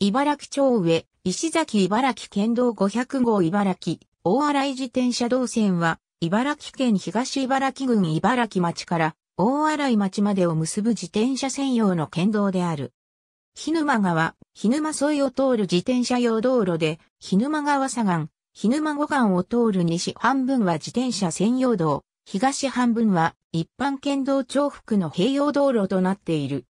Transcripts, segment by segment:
茨城町上、石崎茨城県道500号茨城、大洗自転車道線は、茨城県東茨城郡茨城町から大洗町までを結ぶ自転車専用の県道である。日沼川、日沼沿いを通る自転車用道路で、日沼川左岸、日沼五岸を通る西半分は自転車専用道、東半分は一般県道重複の併用道路となっている。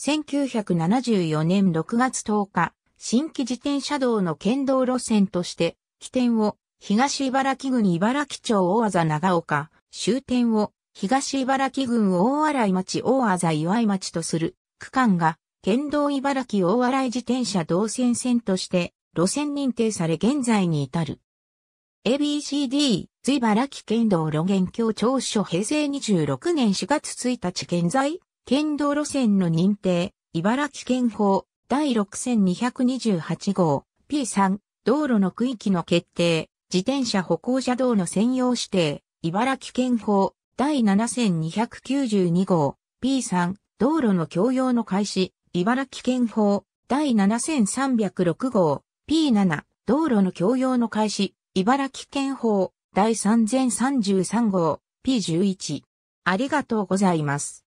1974年6月10日、新規自転車道の県道路線として、起点を東茨城郡茨城町大技長岡、終点を東茨城郡大洗町大麻岩井町とする区間が県道茨城大洗自転車道線線として路線認定され現在に至る。ABCD、随茨城県道路現況調書平成26年4月1日現在県道路線の認定、茨城県法第6228号 P3 道路の区域の決定、自転車歩行者道の専用指定、茨城県法第7292号 P3 道路の共用の開始、茨城県法第7306号 P7 道路の共用の開始、茨城県法第3033号 P11 ありがとうございます。